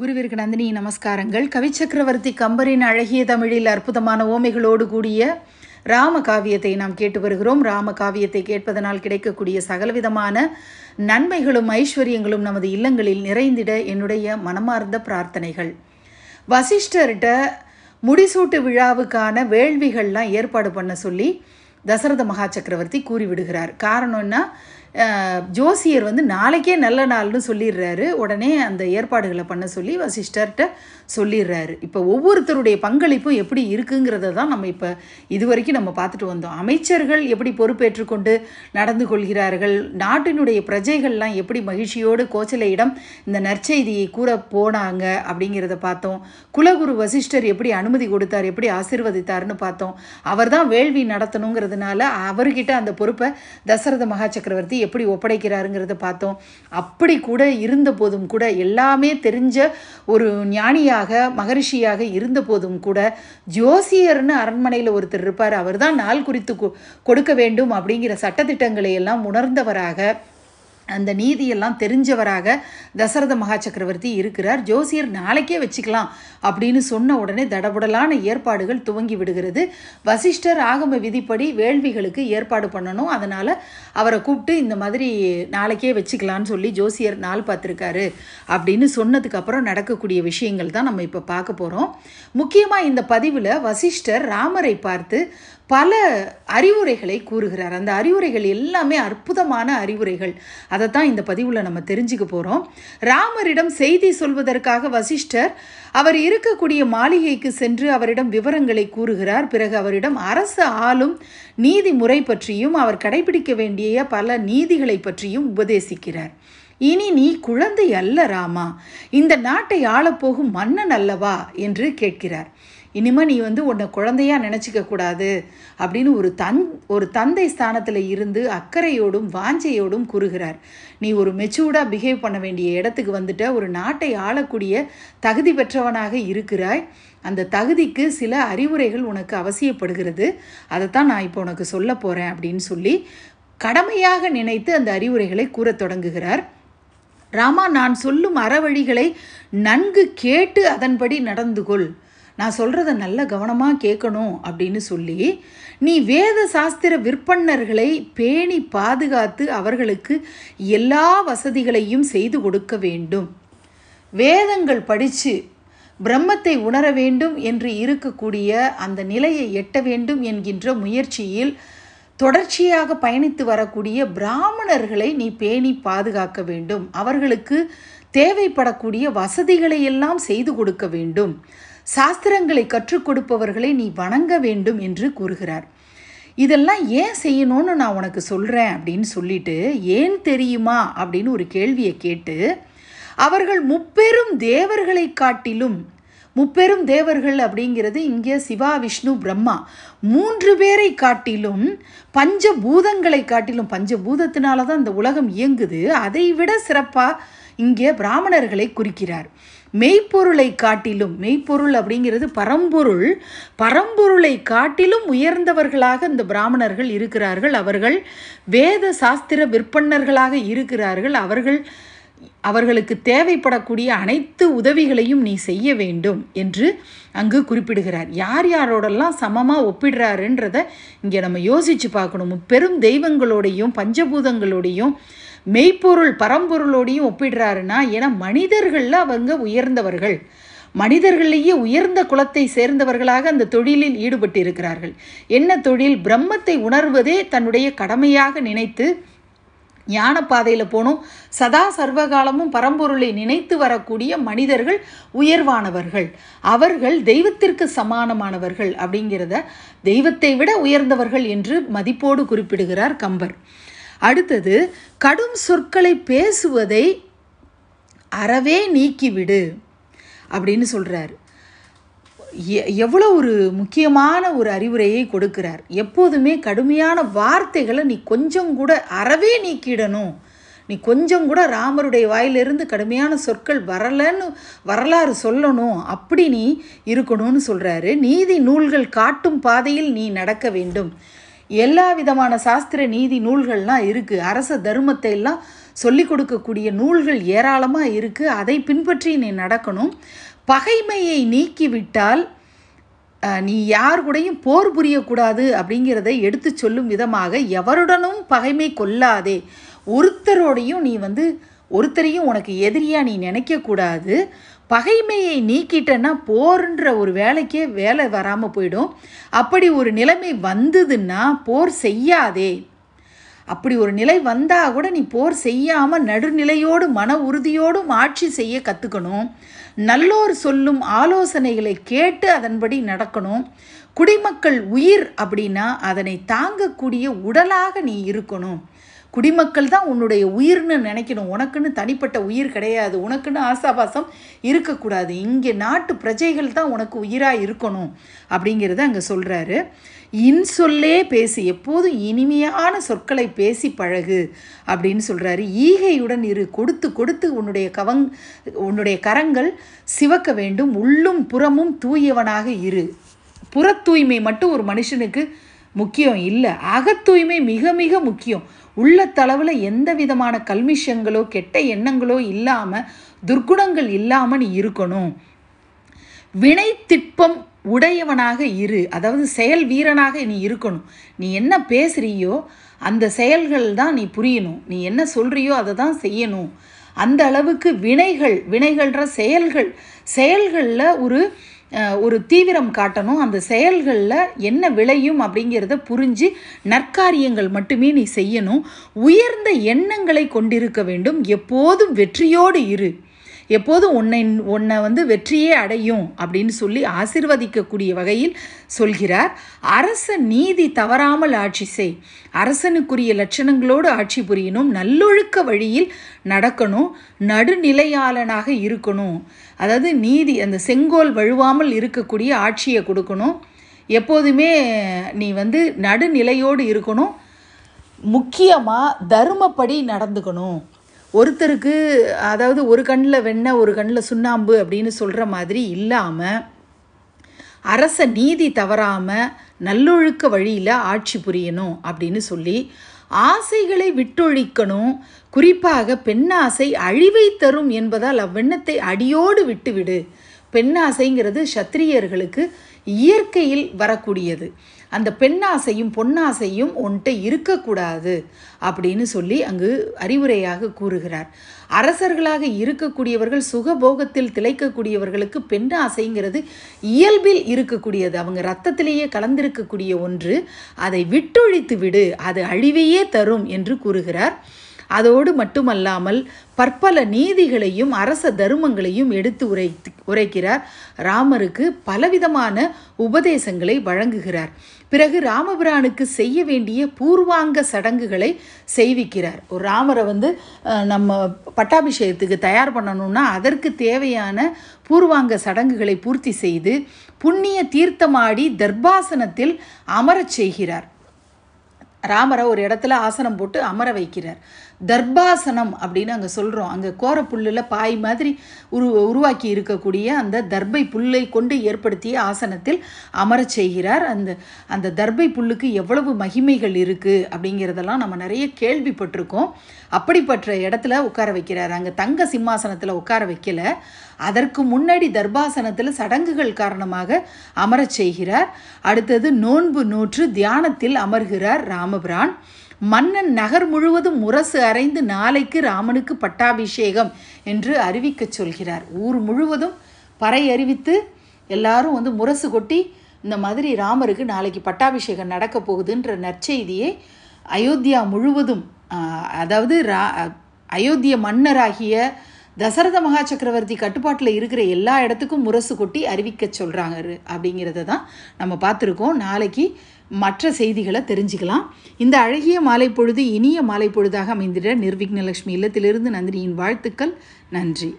குருவிற்கு நந்தினி நமஸ்காரங்கள் கவிச்சக்கரவர்த்தி கம்பரின் அழகிய தமிழில் அற்புதமான ஓமைகளோடு கூடிய ராம காவியத்தை நாம் கேட்டு வருகிறோம் ராம காவியத்தை கேட்பதனால் கிடைக்கக்கூடிய சகலவிதமான நன்மைகளும் ஐஸ்வர்யங்களும் நமது இல்லங்களில் நிறைந்திட என்னுடைய மனமார்ந்த பிரார்த்தனைகள் வசிஷ்டர்கிட்ட முடிசூட்டு விழாவுக்கான வேள்விகள்லாம் ஏற்பாடு பண்ண சொல்லி தசரத மகா சக்கரவர்த்தி கூறிவிடுகிறார் காரணம்னா ஜோசியர் வந்து நாளைக்கே நல்ல நாள்னு சொல்லிடுறாரு உடனே அந்த ஏற்பாடுகளை பண்ண சொல்லி வசிஷ்டர்கிட்ட சொல்லிடுறாரு இப்போ ஒவ்வொருத்தருடைய பங்களிப்பும் எப்படி இருக்குங்கிறத தான் நம்ம இப்போ இது வரைக்கும் நம்ம பார்த்துட்டு வந்தோம் அமைச்சர்கள் எப்படி பொறுப்பேற்றுக்கொண்டு நடந்து கொள்கிறார்கள் நாட்டினுடைய பிரஜைகள்லாம் எப்படி மகிழ்ச்சியோடு கோச்சலையிடம் இந்த நற்செய்தியை கூற போனாங்க அப்படிங்கிறத பார்த்தோம் குலகுரு வசிஷ்டர் எப்படி அனுமதி கொடுத்தார் எப்படி ஆசிர்வதித்தார்னு பார்த்தோம் அவர் தான் வேள்வி நடத்தணுங்கிறதுனால அவர்கிட்ட அந்த பொறுப்பை தசரத மகா சக்கரவர்த்தி எப்படி ஒப்படைக்கிறாருங்கிறத பார்த்தோம் அப்படி கூட இருந்த போதும் கூட எல்லாமே தெரிஞ்ச ஒரு ஞானியாக மகரிஷியாக இருந்த போதும் கூட ஜோசியர்னு அரண்மனையில் ஒருத்தர் இருப்பார் அவர் தான் நாள் குறித்து கொடுக்க வேண்டும் அப்படிங்கிற சட்டத்திட்டங்களை எல்லாம் உணர்ந்தவராக அந்த நீதியெல்லாம் தெரிஞ்சவராக தசரத மகா சக்கரவர்த்தி இருக்கிறார் ஜோசியர் நாளைக்கே வச்சுக்கலாம் அப்படின்னு சொன்ன உடனே தடபுடலான ஏற்பாடுகள் துவங்கி விடுகிறது வசிஷ்டர் ஆகம விதிப்படி வேள்விகளுக்கு ஏற்பாடு பண்ணணும் அதனால் அவரை கூப்பிட்டு இந்த மாதிரி நாளைக்கே வச்சுக்கலான்னு சொல்லி ஜோசியர் நாள் பார்த்துருக்காரு அப்படின்னு சொன்னதுக்கப்புறம் நடக்கக்கூடிய விஷயங்கள் தான் நம்ம இப்போ பார்க்க போகிறோம் முக்கியமாக இந்த பதிவில் வசிஷ்டர் ராமரை பார்த்து பல அறிவுரைகளை கூறுகிறார் அந்த அறிவுரைகள் எல்லாமே அற்புதமான அறிவுரைகள் அதை தான் இந்த பதிவில் நம்ம தெரிஞ்சுக்க போகிறோம் ராமரிடம் செய்தி சொல்வதற்காக வசிஷ்டர் அவர் இருக்கக்கூடிய மாளிகைக்கு சென்று அவரிடம் விவரங்களை கூறுகிறார் பிறகு அவரிடம் அரசு ஆளும் நீதி முறை பற்றியும் அவர் கடைபிடிக்க வேண்டிய பல நீதிகளை பற்றியும் உபதேசிக்கிறார் இனி நீ குழந்தை அல்ல ராமா இந்த நாட்டை ஆளப்போகும் மன்னன் அல்லவா என்று கேட்கிறார் இனிமேல் நீ வந்து உன்னை குழந்தையாக நினச்சிக்க கூடாது அப்படின்னு ஒரு தன் ஒரு தந்தை ஸ்தானத்தில் இருந்து அக்கறையோடும் வாஞ்சையோடும் கூறுகிறார் நீ ஒரு மெச்சூர்டாக பிஹேவ் பண்ண வேண்டிய இடத்துக்கு வந்துட்ட ஒரு நாட்டை ஆளக்கூடிய தகுதி பெற்றவனாக இருக்கிறாய் அந்த தகுதிக்கு சில அறிவுரைகள் உனக்கு அவசியப்படுகிறது அதைத்தான் நான் இப்போ உனக்கு சொல்ல போகிறேன் அப்படின்னு சொல்லி கடமையாக நினைத்து அந்த அறிவுரைகளை கூறத் தொடங்குகிறார் ராமா நான் சொல்லும் அறவழிகளை நன்கு கேட்டு அதன்படி நடந்து கொள் நான் சொல்கிறத நல்ல கவனமாக கேட்கணும் அப்படின்னு சொல்லி நீ வேத சாஸ்திர விற்பன்னர்களை பேணி பாதுகாத்து அவர்களுக்கு எல்லா வசதிகளையும் செய்து கொடுக்க வேண்டும் வேதங்கள் படித்து பிரம்மத்தை உணர வேண்டும் என்று இருக்கக்கூடிய அந்த நிலையை எட்ட வேண்டும் என்கின்ற முயற்சியில் தொடர்ச்சியாக பயணித்து வரக்கூடிய பிராமணர்களை நீ பேணி பாதுகாக்க வேண்டும் அவர்களுக்கு தேவைப்படக்கூடிய வசதிகளை எல்லாம் செய்து கொடுக்க வேண்டும் சாஸ்திரங்களை கற்றுக் கொடுப்பவர்களை நீ வணங்க வேண்டும் என்று கூறுகிறார் இதெல்லாம் ஏன் செய்யணும்னு நான் உனக்கு சொல்கிறேன் அப்படின்னு சொல்லிட்டு ஏன் தெரியுமா அப்படின்னு ஒரு கேள்வியை கேட்டு அவர்கள் முப்பெரும் தேவர்களை காட்டிலும் முப்பெரும் தேவர்கள் அப்படிங்கிறது இங்கே சிவா விஷ்ணு பிரம்மா மூன்று பேரை காட்டிலும் பஞ்ச பூதங்களை காட்டிலும் பூதத்தினால தான் இந்த உலகம் இயங்குது அதை விட சிறப்பாக இங்கே பிராமணர்களை குறிக்கிறார் மெய்ப்பொருளை காட்டிலும் மெய்ப்பொருள் அப்படிங்கிறது பரம்பொருள் பரம்பொருளை காட்டிலும் உயர்ந்தவர்களாக இந்த பிராமணர்கள் இருக்கிறார்கள் அவர்கள் வேத சாஸ்திர விற்பன்னர்களாக இருக்கிறார்கள் அவர்கள் அவர்களுக்கு தேவைப்படக்கூடிய அனைத்து உதவிகளையும் நீ செய்ய வேண்டும் என்று அங்கு குறிப்பிடுகிறார் யார் யாரோடெல்லாம் சமமாக ஒப்பிடுறாருன்றதை இங்கே நம்ம யோசித்து பார்க்கணும் பெரும் தெய்வங்களோடையும் பஞ்சபூதங்களோடையும் மெய்ப்பொருள் பரம்பொருளோடையும் ஒப்பிடுறாருன்னா ஏன்னா மனிதர்களில் அவங்க உயர்ந்தவர்கள் மனிதர்களையே உயர்ந்த குலத்தை சேர்ந்தவர்களாக அந்த தொழிலில் ஈடுபட்டு இருக்கிறார்கள் என்ன தொழில் பிரம்மத்தை உணர்வதே தன்னுடைய கடமையாக நினைத்து ஞான பாதையில் போனோம் சதா சர்வகாலமும் பரம்பொருளை நினைத்து வரக்கூடிய மனிதர்கள் உயர்வானவர்கள் அவர்கள் தெய்வத்திற்கு சமானமானவர்கள் அப்படிங்கிறத தெய்வத்தை விட உயர்ந்தவர்கள் என்று மதிப்போடு குறிப்பிடுகிறார் கம்பர் அடுத்தது கடும் சொற்களை பேசுவதை அறவே நீக்கிவிடு அப்படின்னு சொல்கிறார் எவ்வளோ ஒரு முக்கியமான ஒரு அறிவுரையை கொடுக்கிறார் எப்போதுமே கடுமையான வார்த்தைகளை நீ கொஞ்சம் கூட அறவே நீக்கிடணும் நீ கொஞ்சம் கூட ராமருடைய வாயிலிருந்து கடுமையான சொற்கள் வரலன்னு வரலாறு சொல்லணும் அப்படி நீ இருக்கணும்னு சொல்கிறாரு நீதி நூல்கள் காட்டும் பாதையில் நீ நடக்க வேண்டும் எல்லா விதமான சாஸ்திர நீதி நூல்கள்லாம் இருக்குது அரச தர்மத்தை எல்லாம் சொல்லி கொடுக்கக்கூடிய நூல்கள் ஏராளமாக இருக்குது அதை பின்பற்றி நீ நடக்கணும் பகைமையை நீக்கிவிட்டால் நீ யார் கூடயும் போர் புரியக்கூடாது அப்படிங்கிறத எடுத்து சொல்லும் விதமாக எவருடனும் பகைமை கொள்ளாதே ஒருத்தரோடையும் நீ வந்து ஒருத்தரையும் உனக்கு எதிரியாக நீ நினைக்கக்கூடாது பகைமையை நீக்கிட்டேன்னா போர்ன்ற ஒரு வேலைக்கே வேலை வராமல் போயிடும் அப்படி ஒரு நிலைமை வந்ததுன்னா போர் செய்யாதே அப்படி ஒரு நிலை வந்தால் கூட நீ போர் செய்யாமல் நடுநிலையோடும் மன உறுதியோடும் ஆட்சி செய்ய கற்றுக்கணும் நல்லோர் சொல்லும் ஆலோசனைகளை கேட்டு அதன்படி நடக்கணும் குடிமக்கள் உயிர் அப்படின்னா அதனை தாங்கக்கூடிய உடலாக நீ இருக்கணும் குடிமக்கள் தான் உன்னுடைய உயிர்னு நினைக்கணும் உனக்குன்னு தனிப்பட்ட உயிர் கிடையாது உனக்குன்னு ஆசாபாசம் இருக்கக்கூடாது இங்கே நாட்டு பிரஜைகள் தான் உனக்கு உயிராக இருக்கணும் அப்படிங்கிறத அங்கே சொல்கிறாரு இன்சொல்லே பேசி எப்போதும் இனிமையான சொற்களை பேசி பழகு அப்படின்னு சொல்கிறாரு ஈகையுடன் இரு கொடுத்து கொடுத்து உன்னுடைய கவங் உன்னுடைய கரங்கள் சிவக்க வேண்டும் உள்ளும் புறமும் தூயவனாக இரு புற தூய்மை மட்டும் ஒரு மனுஷனுக்கு முக்கியம் இல்லை அகத்தூய்மை மிக மிக முக்கியம் உள்ளத்தளவில் எந்த விதமான கல்மிஷங்களோ கெட்ட எண்ணங்களோ இல்லாமல் துர்க்குணங்கள் இல்லாமல் நீ இருக்கணும் வினை திட்பம் உடையவனாக இரு அதாவது செயல் வீரனாக நீ இருக்கணும் நீ என்ன பேசுகிறியோ அந்த செயல்கள் தான் நீ புரியணும் நீ என்ன சொல்கிறியோ அதை தான் செய்யணும் அந்த அளவுக்கு வினைகள் வினைகள்ன்ற செயல்கள் செயல்களில் ஒரு ஒரு தீவிரம் காட்டணும் அந்த செயல்களில் என்ன விளையும் அப்படிங்கிறத புரிஞ்சு நற்காரியங்கள் மட்டுமே நீ செய்யணும் உயர்ந்த எண்ணங்களை கொண்டிருக்க வேண்டும் எப்போதும் வெற்றியோடு இரு எப்போதும் உன்னை உன்னை வந்து வெற்றியே அடையும் அப்படின்னு சொல்லி ஆசிர்வதிக்கக்கூடிய வகையில் சொல்கிறார் அரச நீதி தவறாமல் ஆட்சி செய் அரசனுக்குரிய லட்சணங்களோடு ஆட்சி புரியணும் நல்லொழுக்க வழியில் நடக்கணும் நடுநிலையாளனாக இருக்கணும் அதாவது நீதி அந்த செங்கோல் வழுவாமல் இருக்கக்கூடிய ஆட்சியை கொடுக்கணும் எப்போதுமே நீ வந்து நடுநிலையோடு இருக்கணும் முக்கியமாக தர்மப்படி நடந்துக்கணும் ஒருத்தருக்கு அதாவது ஒரு கண்ணில் வெண்ண ஒரு கண்ணில் சுண்ணாம்பு அப்படின்னு சொல்கிற மாதிரி இல்லாமல் அரச நீதி தவறாமல் நல்லொழுக்க வழியில் ஆட்சி புரியணும் அப்படின்னு சொல்லி ஆசைகளை விட்டொழிக்கணும் குறிப்பாக பெண்ணாசை அழிவை தரும் என்பதால் அவ்வெண்ணத்தை அடியோடு விட்டுவிடு பெண்ணாசைங்கிறது சத்திரியர்களுக்கு இயற்கையில் வரக்கூடியது அந்த பெண்ணாசையும் பொன்னாசையும் ஒன்ட்ட இருக்கக்கூடாது அப்படின்னு சொல்லி அங்கு அறிவுரையாக கூறுகிறார் அரசர்களாக இருக்கக்கூடியவர்கள் சுகபோகத்தில் திளைக்கக்கூடியவர்களுக்கு பெண் ஆசைங்கிறது இயல்பில் இருக்கக்கூடியது அவங்க ரத்தத்திலேயே கலந்திருக்கக்கூடிய ஒன்று அதை விட்டொழித்து விடு அது அழிவையே தரும் என்று கூறுகிறார் அதோடு மட்டுமல்லாமல் பற்பல நீதிகளையும் அரச தர்மங்களையும் எடுத்து உரைத்து உரைக்கிறார் ராமருக்கு பலவிதமான உபதேசங்களை வழங்குகிறார் பிறகு ராமபிரானுக்கு செய்ய வேண்டிய பூர்வாங்க சடங்குகளை செய்விக்கிறார் ஒரு ராமரை வந்து நம்ம பட்டாபிஷேகத்துக்கு தயார் பண்ணணும்னா அதற்கு தேவையான பூர்வாங்க சடங்குகளை பூர்த்தி செய்து புண்ணிய தீர்த்தமாடி தர்பாசனத்தில் அமரச் செய்கிறார் ராமரை ஒரு இடத்துல ஆசனம் போட்டு அமர வைக்கிறார் தர்பாசனம் அப்படின்னு அங்கே சொல்கிறோம் அங்கே கோர புல்லில் பாய் மாதிரி உரு உருவாக்கி இருக்கக்கூடிய அந்த தர்பை புல்லை கொண்டு ஏற்படுத்திய ஆசனத்தில் அமர செய்கிறார் அந்த அந்த தர்பை புல்லுக்கு எவ்வளவு மகிமைகள் இருக்குது அப்படிங்கிறதெல்லாம் நம்ம நிறைய கேள்விப்பட்டிருக்கோம் அப்படிப்பட்ட இடத்துல உட்கார வைக்கிறார் அங்கே தங்க சிம்மாசனத்தில் உட்கார வைக்கல அதற்கு முன்னாடி தர்பாசனத்தில் சடங்குகள் காரணமாக அமரச் செய்கிறார் அடுத்தது நோன்பு நூற்று தியானத்தில் அமர்கிறார் ராமபிரான் மன்னன் நகர் முழுவதும் முரசு அரைந்து நாளைக்கு ராமனுக்கு பட்டாபிஷேகம் என்று அறிவிக்க சொல்கிறார் ஊர் முழுவதும் பறை அறிவித்து எல்லாரும் வந்து முரசு கொட்டி இந்த மாதிரி ராமருக்கு நாளைக்கு பட்டாபிஷேகம் நடக்கப் போகுதுன்ற நற்செய்தியை அயோத்தியா முழுவதும் அதாவது ரா அயோத்திய மன்னராகிய தசரத மகா சக்கரவர்த்தி கட்டுப்பாட்டில் இருக்கிற எல்லா இடத்துக்கும் முரசு கொட்டி அறிவிக்க சொல்கிறாங்க அப்படிங்கிறத தான் நம்ம பார்த்துருக்கோம் நாளைக்கு மற்ற செய்திகளை தெரிஞ்சுக்கலாம் இந்த அழகிய மாலை பொழுது இனிய மாலை பொழுதாக அமைந்திட நிர்விக்னலக்ஷ்மி இல்லத்திலிருந்து நந்தினியின் வாழ்த்துக்கள் நன்றி